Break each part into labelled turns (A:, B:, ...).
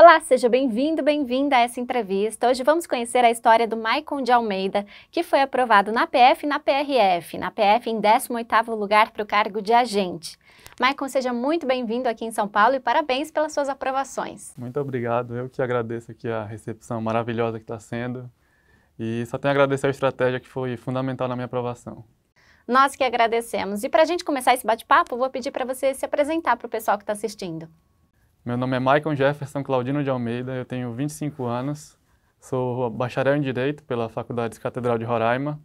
A: Olá, seja bem-vindo, bem-vinda a essa entrevista. Hoje vamos conhecer a história do Maicon de Almeida, que foi aprovado na PF e na PRF. Na PF, em 18º lugar para o cargo de agente. Maicon, seja muito bem-vindo aqui em São Paulo e parabéns pelas suas aprovações.
B: Muito obrigado. Eu que agradeço aqui a recepção maravilhosa que está sendo. E só tenho a agradecer a estratégia que foi fundamental na minha aprovação.
A: Nós que agradecemos. E para a gente começar esse bate-papo, vou pedir para você se apresentar para o pessoal que está assistindo.
B: Meu nome é Michael Jefferson Claudino de Almeida, eu tenho 25 anos, sou bacharel em Direito pela Faculdade Catedral de Roraima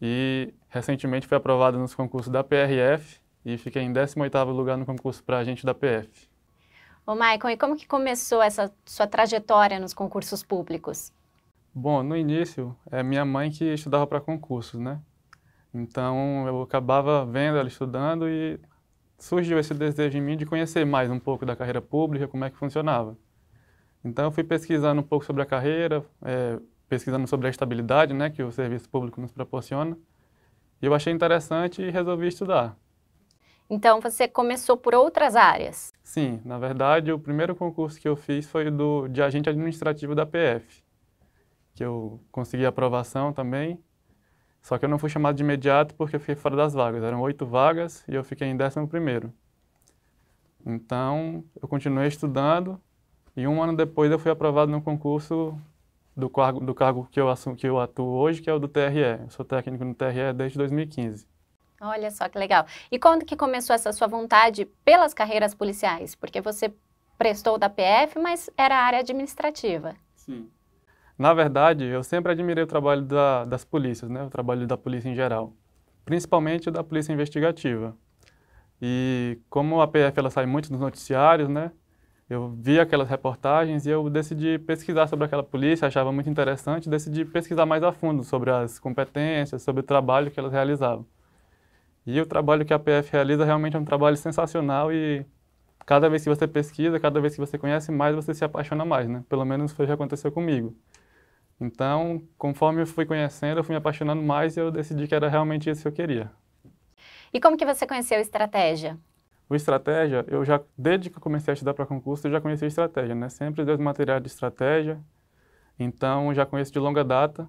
B: e recentemente fui aprovado nos concursos da PRF e fiquei em 18º lugar no concurso para agente da PF.
A: Ô Michael, e como que começou essa sua trajetória nos concursos públicos?
B: Bom, no início, é minha mãe que estudava para concursos, né? Então eu acabava vendo ela estudando e surgiu esse desejo em mim de conhecer mais um pouco da carreira pública, como é que funcionava. Então, eu fui pesquisando um pouco sobre a carreira, é, pesquisando sobre a estabilidade né, que o serviço público nos proporciona. E eu achei interessante e resolvi estudar.
A: Então, você começou por outras áreas?
B: Sim, na verdade, o primeiro concurso que eu fiz foi do, de agente administrativo da PF, que eu consegui aprovação também só que eu não fui chamado de imediato porque eu fiquei fora das vagas. Eram oito vagas e eu fiquei em décimo primeiro. Então, eu continuei estudando e um ano depois eu fui aprovado no concurso do cargo, do cargo que, eu assumo, que eu atuo hoje, que é o do TRE. Eu sou técnico no TRE desde 2015.
A: Olha só que legal. E quando que começou essa sua vontade pelas carreiras policiais? Porque você prestou da PF, mas era área administrativa. Sim.
B: Na verdade, eu sempre admirei o trabalho da, das polícias, né? o trabalho da polícia em geral, principalmente da polícia investigativa. E como a PF ela sai muito nos noticiários, né? eu vi aquelas reportagens e eu decidi pesquisar sobre aquela polícia, achava muito interessante, decidi pesquisar mais a fundo sobre as competências, sobre o trabalho que elas realizavam. E o trabalho que a PF realiza realmente é um trabalho sensacional e cada vez que você pesquisa, cada vez que você conhece mais, você se apaixona mais, né? Pelo menos foi o que aconteceu comigo. Então, conforme eu fui conhecendo, eu fui me apaixonando mais e eu decidi que era realmente isso que eu queria.
A: E como que você conheceu estratégia?
B: O estratégia, eu já desde que eu comecei a estudar para concurso, eu já conhecia estratégia, né? Sempre dei material de estratégia. Então, já conheço de longa data.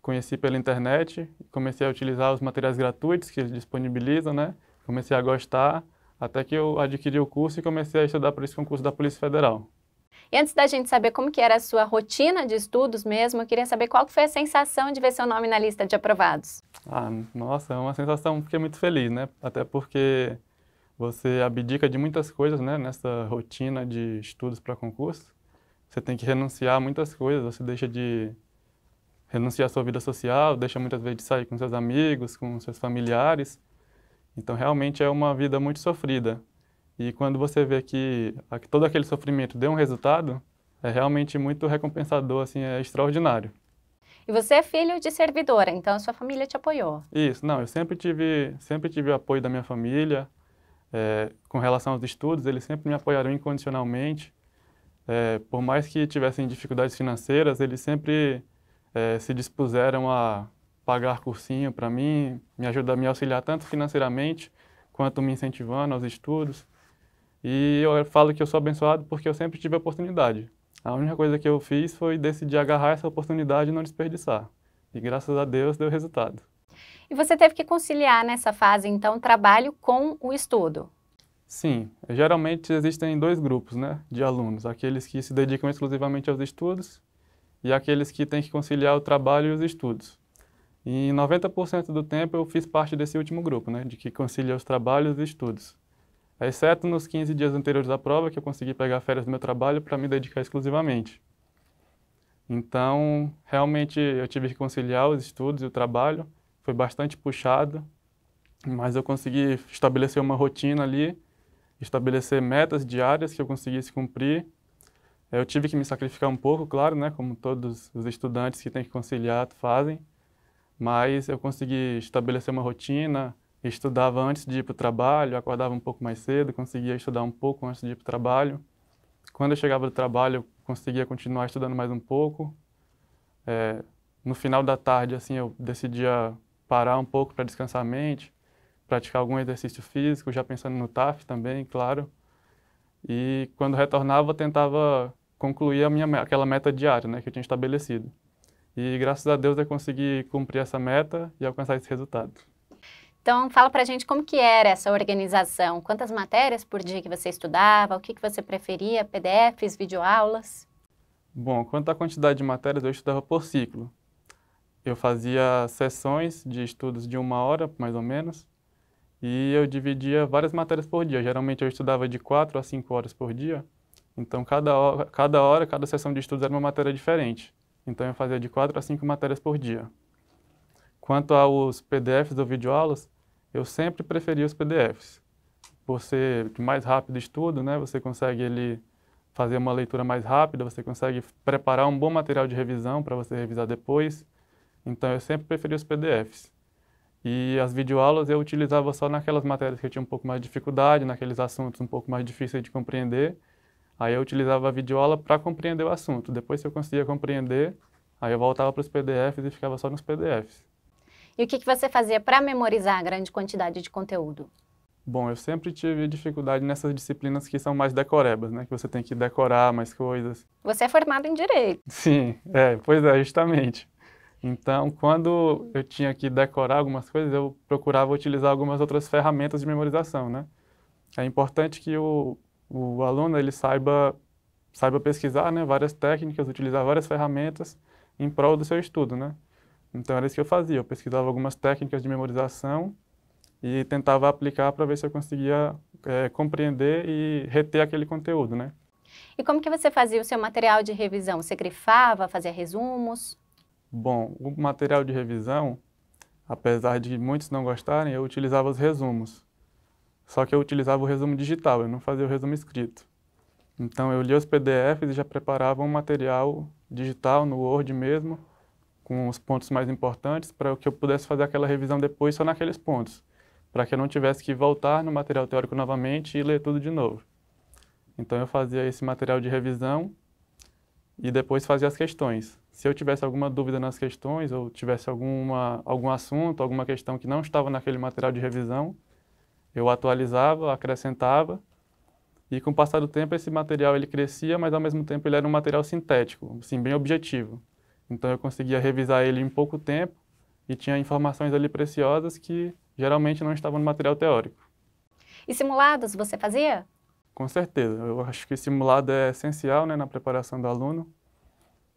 B: Conheci pela internet, comecei a utilizar os materiais gratuitos que eles disponibilizam, né? Comecei a gostar, até que eu adquiri o curso e comecei a estudar para esse concurso da Polícia Federal.
A: E antes da gente saber como que era a sua rotina de estudos mesmo, eu queria saber qual foi a sensação de ver seu nome na lista de aprovados.
B: Ah, nossa, é uma sensação, fiquei muito feliz, né? Até porque você abdica de muitas coisas, né? Nessa rotina de estudos para concurso, você tem que renunciar a muitas coisas, você deixa de renunciar à sua vida social, deixa muitas vezes de sair com seus amigos, com seus familiares. Então, realmente é uma vida muito sofrida. E quando você vê que todo aquele sofrimento deu um resultado, é realmente muito recompensador, assim, é extraordinário.
A: E você é filho de servidora, então a sua família te apoiou?
B: Isso, não, eu sempre tive, sempre tive o apoio da minha família. É, com relação aos estudos, eles sempre me apoiaram incondicionalmente. É, por mais que tivessem dificuldades financeiras, eles sempre é, se dispuseram a pagar cursinho para mim, me ajudar, me auxiliar tanto financeiramente quanto me incentivando aos estudos. E eu falo que eu sou abençoado porque eu sempre tive a oportunidade. A única coisa que eu fiz foi decidir agarrar essa oportunidade e não desperdiçar. E graças a Deus deu resultado.
A: E você teve que conciliar nessa fase, então, trabalho com o estudo?
B: Sim, geralmente existem dois grupos né, de alunos: aqueles que se dedicam exclusivamente aos estudos e aqueles que têm que conciliar o trabalho e os estudos. E 90% do tempo eu fiz parte desse último grupo, né, de que concilia os trabalhos e os estudos exceto nos 15 dias anteriores da prova, que eu consegui pegar férias do meu trabalho para me dedicar exclusivamente. Então, realmente, eu tive que conciliar os estudos e o trabalho, foi bastante puxado, mas eu consegui estabelecer uma rotina ali, estabelecer metas diárias que eu conseguisse cumprir. Eu tive que me sacrificar um pouco, claro, né, como todos os estudantes que têm que conciliar fazem, mas eu consegui estabelecer uma rotina, Estudava antes de ir para o trabalho, acordava um pouco mais cedo, conseguia estudar um pouco antes de ir para o trabalho. Quando eu chegava do trabalho, eu conseguia continuar estudando mais um pouco. É, no final da tarde, assim, eu decidia parar um pouco para descansar a mente, praticar algum exercício físico, já pensando no TAF também, claro. E quando retornava, eu tentava concluir a minha aquela meta diária, né, que eu tinha estabelecido. E graças a Deus eu consegui cumprir essa meta e alcançar esse resultado.
A: Então, fala para a gente como que era essa organização, quantas matérias por dia que você estudava, o que, que você preferia, PDFs, videoaulas?
B: Bom, quanto à quantidade de matérias, eu estudava por ciclo. Eu fazia sessões de estudos de uma hora, mais ou menos, e eu dividia várias matérias por dia. Geralmente eu estudava de quatro a cinco horas por dia, então cada hora, cada, hora, cada sessão de estudos era uma matéria diferente. Então eu fazia de quatro a cinco matérias por dia. Quanto aos PDFs ou videoaulas, eu sempre preferi os PDFs. Por ser mais rápido estudo, né? Você consegue ele fazer uma leitura mais rápida, você consegue preparar um bom material de revisão para você revisar depois. Então eu sempre preferi os PDFs. E as videoaulas eu utilizava só naquelas matérias que eu tinha um pouco mais de dificuldade, naqueles assuntos um pouco mais difíceis de compreender. Aí eu utilizava a videoaula para compreender o assunto. Depois, se eu conseguia compreender, aí eu voltava para os PDFs e ficava só nos PDFs.
A: E o que, que você fazia para memorizar a grande quantidade de conteúdo?
B: Bom, eu sempre tive dificuldade nessas disciplinas que são mais decorebas, né? Que você tem que decorar mais coisas.
A: Você é formado em Direito.
B: Sim, é, pois é, justamente. Então, quando eu tinha que decorar algumas coisas, eu procurava utilizar algumas outras ferramentas de memorização, né? É importante que o, o aluno ele saiba, saiba pesquisar né, várias técnicas, utilizar várias ferramentas em prol do seu estudo, né? Então era isso que eu fazia, eu pesquisava algumas técnicas de memorização e tentava aplicar para ver se eu conseguia é, compreender e reter aquele conteúdo, né?
A: E como que você fazia o seu material de revisão? Você grifava, fazia resumos?
B: Bom, o material de revisão, apesar de muitos não gostarem, eu utilizava os resumos. Só que eu utilizava o resumo digital, eu não fazia o resumo escrito. Então eu lia os PDFs e já preparava um material digital no Word mesmo, com os pontos mais importantes para que eu pudesse fazer aquela revisão depois só naqueles pontos, para que eu não tivesse que voltar no material teórico novamente e ler tudo de novo. Então eu fazia esse material de revisão e depois fazia as questões. Se eu tivesse alguma dúvida nas questões ou tivesse alguma algum assunto, alguma questão que não estava naquele material de revisão, eu atualizava, acrescentava e com o passar do tempo esse material ele crescia, mas ao mesmo tempo ele era um material sintético, assim, bem objetivo. Então eu conseguia revisar ele em pouco tempo e tinha informações ali preciosas que geralmente não estavam no material teórico.
A: E simulados você fazia?
B: Com certeza. Eu acho que simulado é essencial né, na preparação do aluno.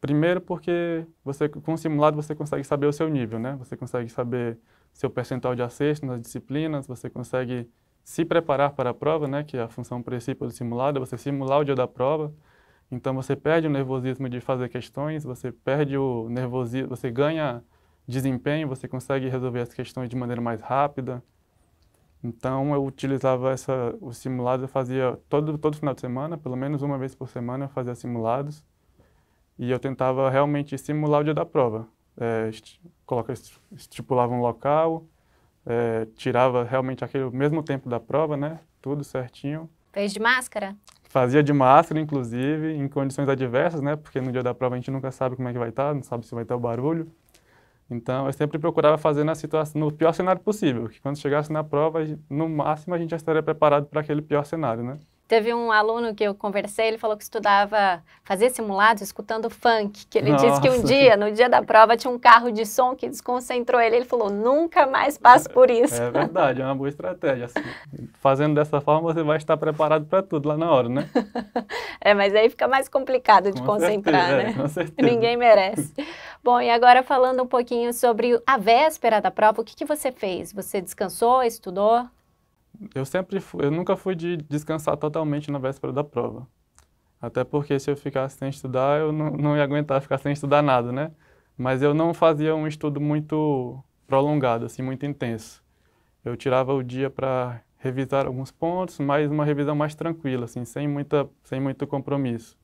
B: Primeiro porque você com simulado você consegue saber o seu nível, né? Você consegue saber seu percentual de acerto nas disciplinas, você consegue se preparar para a prova, né, que é a função principal do simulado, é você simular o dia da prova. Então você perde o nervosismo de fazer questões, você perde o nervosismo, você ganha desempenho, você consegue resolver as questões de maneira mais rápida. Então eu utilizava essa, os simulados, eu fazia todo, todo final de semana, pelo menos uma vez por semana eu fazia simulados. E eu tentava realmente simular o dia da prova. É, coloca, estipulava um local, é, tirava realmente aquele mesmo tempo da prova, né? Tudo certinho.
A: Fez de máscara?
B: Fazia de máscara, inclusive, em condições adversas, né? Porque no dia da prova a gente nunca sabe como é que vai estar, não sabe se vai ter o barulho. Então, eu sempre procurava fazer na situação, no pior cenário possível, que quando chegasse na prova, no máximo a gente já estaria preparado para aquele pior cenário, né?
A: Teve um aluno que eu conversei, ele falou que estudava, fazia simulado escutando funk, que ele Nossa. disse que um dia, no dia da prova, tinha um carro de som que desconcentrou ele. Ele falou, nunca mais passo é, por isso. É verdade,
B: é uma boa estratégia. Assim. Fazendo dessa forma, você vai estar preparado para tudo lá na hora, né?
A: é, mas aí fica mais complicado de com concentrar, certeza, é, né? É, com certeza. Ninguém merece. Bom, e agora falando um pouquinho sobre a véspera da prova, o que, que você fez? Você descansou, estudou?
B: eu sempre fui, eu nunca fui de descansar totalmente na véspera da prova. Até porque se eu ficasse sem estudar, eu não, não ia aguentar ficar sem estudar nada, né? Mas eu não fazia um estudo muito prolongado, assim, muito intenso. Eu tirava o dia para revisar alguns pontos, mas uma revisão mais tranquila, assim, sem, muita, sem muito compromisso.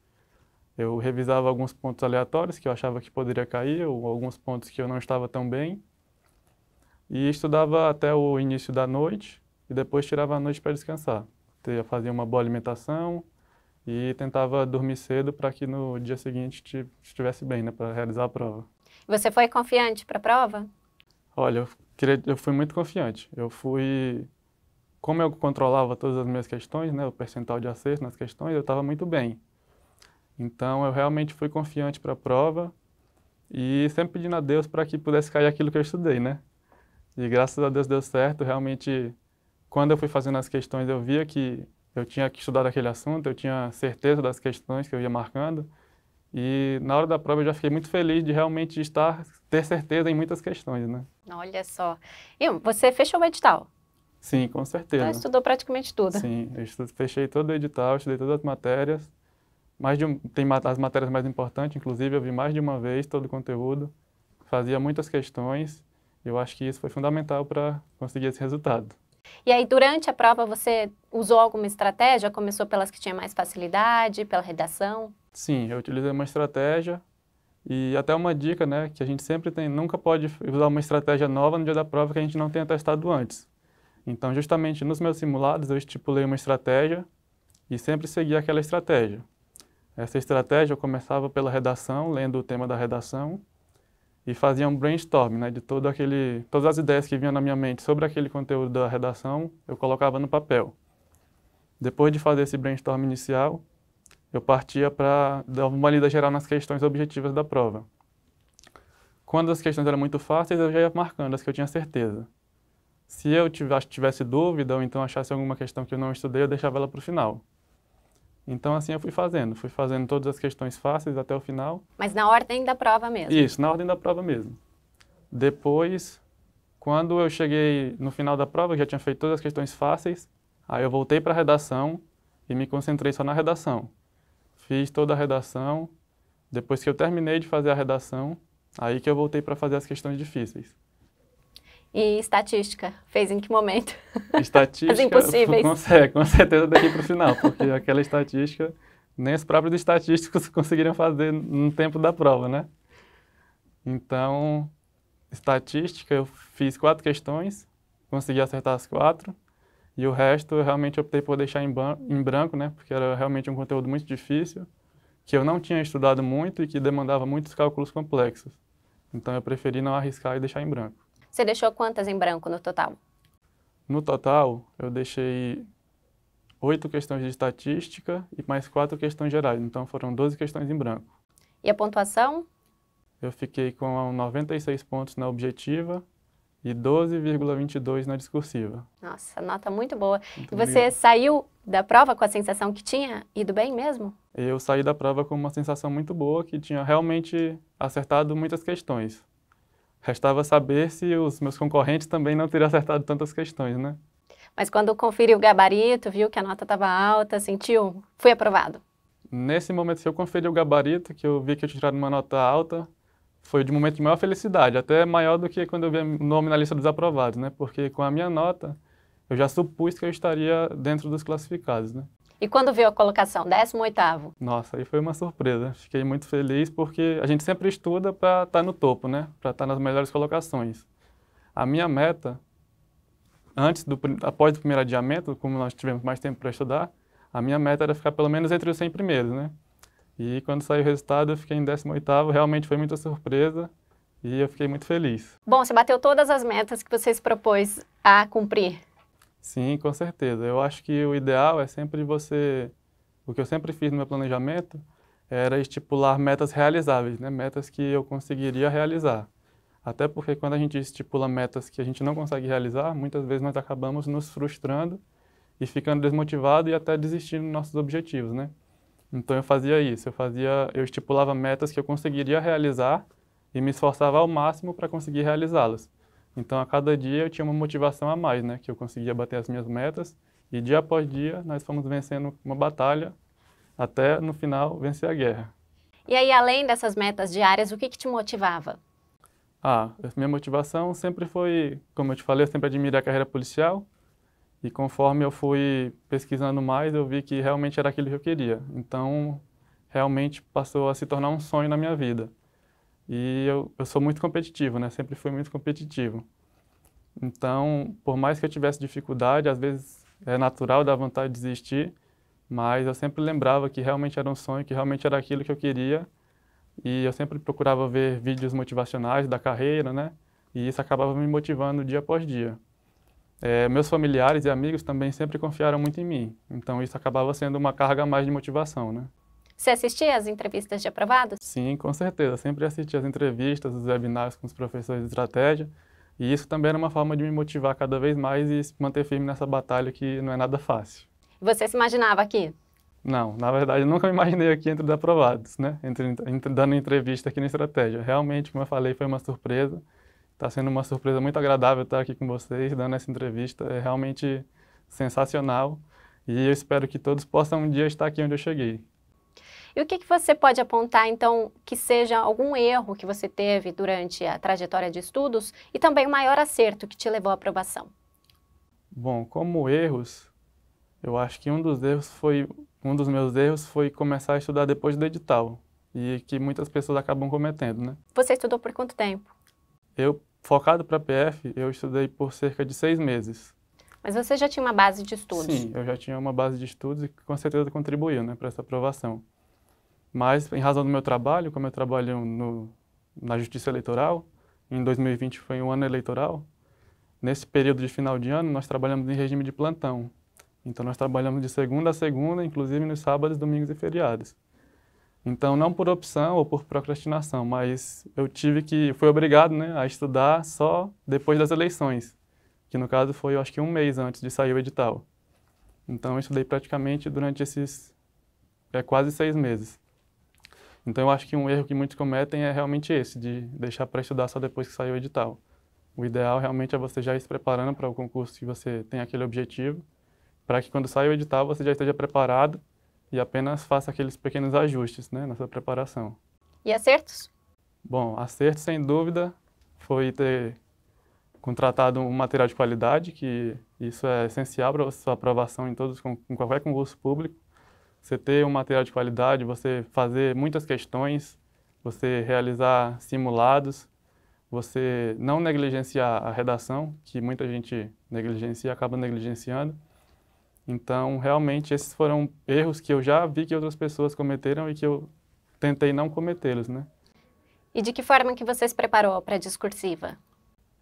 B: Eu revisava alguns pontos aleatórios que eu achava que poderia cair, ou alguns pontos que eu não estava tão bem. E estudava até o início da noite, e depois tirava a noite para descansar. Eu fazia uma boa alimentação e tentava dormir cedo para que no dia seguinte estivesse bem, né, para realizar a prova.
A: Você foi confiante para a prova?
B: Olha, eu, queria, eu fui muito confiante. Eu fui como eu controlava todas as minhas questões, né, o percentual de acerto nas questões, eu estava muito bem. Então eu realmente fui confiante para a prova e sempre pedindo a Deus para que pudesse cair aquilo que eu estudei, né? E graças a Deus deu certo, realmente quando eu fui fazendo as questões, eu via que eu tinha que estudar aquele assunto, eu tinha certeza das questões que eu ia marcando. E na hora da prova eu já fiquei muito feliz de realmente estar, ter certeza em muitas questões, né?
A: Olha só. E você fechou o edital?
B: Sim, com certeza. Então estudou
A: praticamente tudo.
B: Sim, eu estudo, fechei todo o edital, estudei todas as matérias. Mais de um, tem as matérias mais importantes, inclusive eu vi mais de uma vez todo o conteúdo. Fazia muitas questões. Eu acho que isso foi fundamental para conseguir esse resultado.
A: E aí, durante a prova, você usou alguma estratégia? Começou pelas que tinha mais facilidade, pela redação?
B: Sim, eu utilizei uma estratégia e até uma dica, né, que a gente sempre tem, nunca pode usar uma estratégia nova no dia da prova que a gente não tenha testado antes. Então, justamente nos meus simulados, eu estipulei uma estratégia e sempre segui aquela estratégia. Essa estratégia eu começava pela redação, lendo o tema da redação, e fazia um brainstorm né, de todo aquele, todas as ideias que vinham na minha mente sobre aquele conteúdo da redação, eu colocava no papel. Depois de fazer esse brainstorm inicial, eu partia para dar uma lida geral nas questões objetivas da prova. Quando as questões eram muito fáceis, eu já ia marcando as que eu tinha certeza. Se eu tivesse, tivesse dúvida ou então achasse alguma questão que eu não estudei, eu deixava ela para o final. Então, assim, eu fui fazendo. Fui fazendo todas as questões fáceis até o final.
A: Mas na ordem da prova mesmo? Isso,
B: na ordem da prova mesmo. Depois, quando eu cheguei no final da prova, eu já tinha feito todas as questões fáceis, aí eu voltei para a redação e me concentrei só na redação. Fiz toda a redação. Depois que eu terminei de fazer a redação, aí que eu voltei para fazer as questões difíceis.
A: E estatística, fez em que momento? Estatística. As impossíveis. Consegue, com
B: certeza daqui para o final, porque aquela estatística, nem os próprios estatísticos conseguiriam fazer no tempo da prova, né? Então, estatística, eu fiz quatro questões, consegui acertar as quatro, e o resto eu realmente optei por deixar em, em branco, né? Porque era realmente um conteúdo muito difícil, que eu não tinha estudado muito e que demandava muitos cálculos complexos. Então, eu preferi não arriscar e deixar em branco.
A: Você deixou quantas em branco no total?
B: No total, eu deixei oito questões de estatística e mais quatro questões gerais. Então foram 12 questões em branco.
A: E a pontuação?
B: Eu fiquei com 96 pontos na objetiva e 12,22 na discursiva.
A: Nossa, nota muito boa. Muito e você obrigado. saiu da prova com a sensação que tinha ido bem mesmo?
B: Eu saí da prova com uma sensação muito boa, que tinha realmente acertado muitas questões. Restava saber se os meus concorrentes também não teriam acertado tantas questões, né?
A: Mas quando conferi o gabarito, viu que a nota estava alta, sentiu, fui aprovado?
B: Nesse momento se eu conferi o gabarito, que eu vi que eu tinha tirado uma nota alta, foi de um momento de maior felicidade, até maior do que quando eu vi o nome na lista dos aprovados, né? Porque com a minha nota, eu já supus que eu estaria dentro dos classificados, né?
A: E quando viu a colocação, 18 oitavo.
B: Nossa, aí foi uma surpresa. Fiquei muito feliz porque a gente sempre estuda para estar tá no topo, né? Para estar tá nas melhores colocações. A minha meta, antes do, após o primeiro adiamento, como nós tivemos mais tempo para estudar, a minha meta era ficar pelo menos entre os 100 primeiros, né? E quando saiu o resultado, eu fiquei em 18 oitavo. realmente foi muita surpresa e eu fiquei muito feliz.
A: Bom, você bateu todas as metas que você se propôs a cumprir.
B: Sim, com certeza. Eu acho que o ideal é sempre você. O que eu sempre fiz no meu planejamento era estipular metas realizáveis, né? metas que eu conseguiria realizar. Até porque quando a gente estipula metas que a gente não consegue realizar, muitas vezes nós acabamos nos frustrando e ficando desmotivado e até desistindo dos nossos objetivos, né? Então eu fazia isso, eu fazia, eu estipulava metas que eu conseguiria realizar e me esforçava ao máximo para conseguir realizá-las. Então, a cada dia eu tinha uma motivação a mais, né? Que eu conseguia bater as minhas metas. E dia após dia, nós fomos vencendo uma batalha até, no final, vencer a guerra.
A: E aí, além dessas metas diárias, o que, que te motivava?
B: Ah, minha motivação sempre foi, como eu te falei, eu sempre admirei a carreira policial. E conforme eu fui pesquisando mais, eu vi que realmente era aquilo que eu queria. Então, realmente passou a se tornar um sonho na minha vida. E eu, eu sou muito competitivo, né? Sempre fui muito competitivo. Então, por mais que eu tivesse dificuldade, às vezes é natural dar vontade de desistir, mas eu sempre lembrava que realmente era um sonho, que realmente era aquilo que eu queria. E eu sempre procurava ver vídeos motivacionais da carreira, né? E isso acabava me motivando dia após dia. É, meus familiares e amigos também sempre confiaram muito em mim, então isso acabava sendo uma carga a mais de motivação, né?
A: Você assistia às entrevistas de aprovados?
B: Sim, com certeza. Sempre assisti às entrevistas, os webinars com os professores de estratégia. E isso também era uma forma de me motivar cada vez mais e manter firme nessa batalha que não é nada fácil.
A: Você se imaginava aqui?
B: Não, na verdade, nunca me imaginei aqui entre os aprovados, né? Entre, entre, dando entrevista aqui na Estratégia. Realmente, como eu falei, foi uma surpresa. Está sendo uma surpresa muito agradável estar aqui com vocês, dando essa entrevista. É realmente sensacional. E eu espero que todos possam um dia estar aqui onde eu cheguei.
A: E o que, que você pode apontar, então, que seja algum erro que você teve durante a trajetória de estudos e também o maior acerto que te levou à aprovação?
B: Bom, como erros, eu acho que um dos erros foi um dos meus erros foi começar a estudar depois do edital e que muitas pessoas acabam cometendo, né?
A: Você estudou por quanto tempo?
B: Eu focado para PF, eu estudei por cerca de seis meses.
A: Mas você já tinha uma base de estudos? Sim,
B: eu já tinha uma base de estudos e com certeza contribuiu, né, para essa aprovação. Mas, em razão do meu trabalho, como eu trabalho no, na Justiça Eleitoral, em 2020 foi um ano eleitoral, nesse período de final de ano nós trabalhamos em regime de plantão. Então, nós trabalhamos de segunda a segunda, inclusive nos sábados, domingos e feriados. Então, não por opção ou por procrastinação, mas eu tive que, fui obrigado né, a estudar só depois das eleições, que no caso foi, eu acho que um mês antes de sair o edital. Então, eu estudei praticamente durante esses é, quase seis meses. Então eu acho que um erro que muitos cometem é realmente esse, de deixar para estudar só depois que sair o edital. O ideal realmente é você já ir se preparando para o concurso que você tem aquele objetivo, para que quando sair o edital você já esteja preparado e apenas faça aqueles pequenos ajustes né, na sua preparação.
A: E acertos?
B: Bom, acerto sem dúvida foi ter contratado um material de qualidade, que isso é essencial para a sua aprovação em, todos, em qualquer concurso público você ter um material de qualidade, você fazer muitas questões, você realizar simulados, você não negligenciar a redação, que muita gente negligencia, acaba negligenciando. Então, realmente, esses foram erros que eu já vi que outras pessoas cometeram e que eu tentei não cometê-los, né?
A: E de que forma que você se preparou para a discursiva?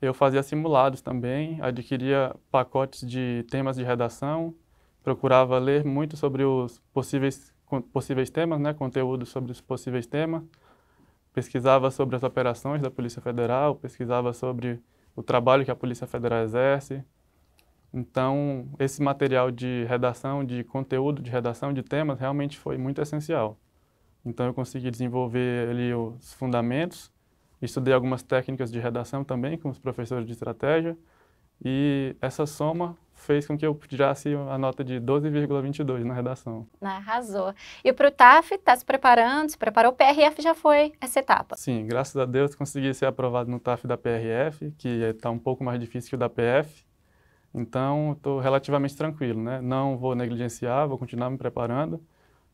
B: Eu fazia simulados também, adquiria pacotes de temas de redação, procurava ler muito sobre os possíveis, possíveis temas, né, conteúdo sobre os possíveis temas, pesquisava sobre as operações da Polícia Federal, pesquisava sobre o trabalho que a Polícia Federal exerce. Então, esse material de redação, de conteúdo, de redação de temas, realmente foi muito essencial. Então, eu consegui desenvolver ali os fundamentos, estudei algumas técnicas de redação também com os professores de estratégia, e essa soma fez com que eu tirasse a nota de 12,22 na redação.
A: Né, arrasou. E para o TAF, está se preparando, se preparou, o PRF já foi essa etapa?
B: Sim, graças a Deus consegui ser aprovado no TAF da PRF, que está é, um pouco mais difícil que o da PF. Então, estou relativamente tranquilo, né? Não vou negligenciar, vou continuar me preparando,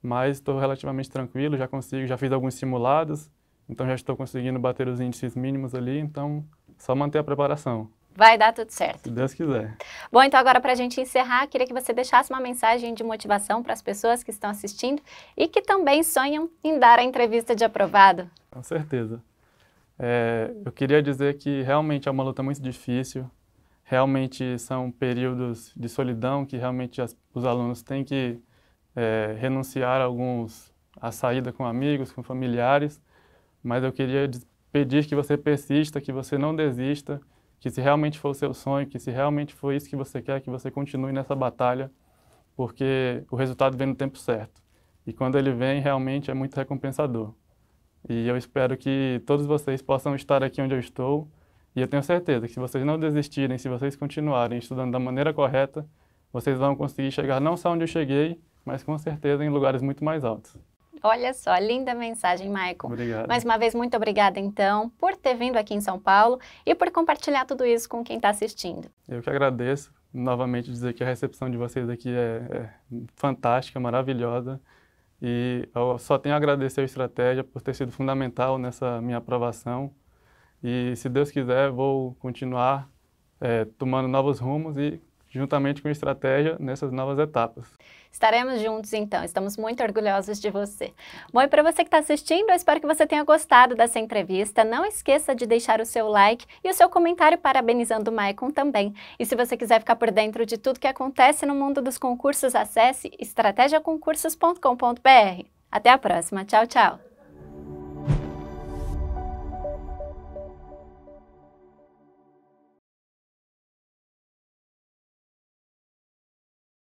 B: mas estou relativamente tranquilo, já consigo, já fiz alguns simulados, então já estou conseguindo bater os índices mínimos ali, então só manter a preparação.
A: Vai dar tudo certo.
B: Se Deus quiser.
A: Bom, então agora para a gente encerrar, queria que você deixasse uma mensagem de motivação para as pessoas que estão assistindo e que também sonham em dar a entrevista de aprovado.
B: Com certeza. É, eu queria dizer que realmente é uma luta muito difícil. Realmente são períodos de solidão que realmente as, os alunos têm que é, renunciar a alguns a saída com amigos, com familiares. Mas eu queria pedir que você persista, que você não desista que se realmente for o seu sonho, que se realmente for isso que você quer, que você continue nessa batalha, porque o resultado vem no tempo certo. E quando ele vem, realmente é muito recompensador. E eu espero que todos vocês possam estar aqui onde eu estou. E eu tenho certeza que se vocês não desistirem, se vocês continuarem estudando da maneira correta, vocês vão conseguir chegar não só onde eu cheguei, mas com certeza em lugares muito mais altos.
A: Olha só, linda mensagem, Michael. Obrigado. Mais uma vez, muito obrigada, então, por ter vindo aqui em São Paulo e por compartilhar tudo isso com quem está assistindo.
B: Eu que agradeço. Novamente, dizer que a recepção de vocês aqui é, é fantástica, maravilhosa. E eu só tenho a agradecer a estratégia por ter sido fundamental nessa minha aprovação. E, se Deus quiser, vou continuar é, tomando novos rumos e juntamente com estratégia nessas novas etapas.
A: Estaremos juntos então, estamos muito orgulhosos de você. Bom, e para você que está assistindo, eu espero que você tenha gostado dessa entrevista. Não esqueça de deixar o seu like e o seu comentário parabenizando o Maicon também. E se você quiser ficar por dentro de tudo que acontece no mundo dos concursos, acesse estratégiaconcursos.com.br. Até a próxima, tchau, tchau!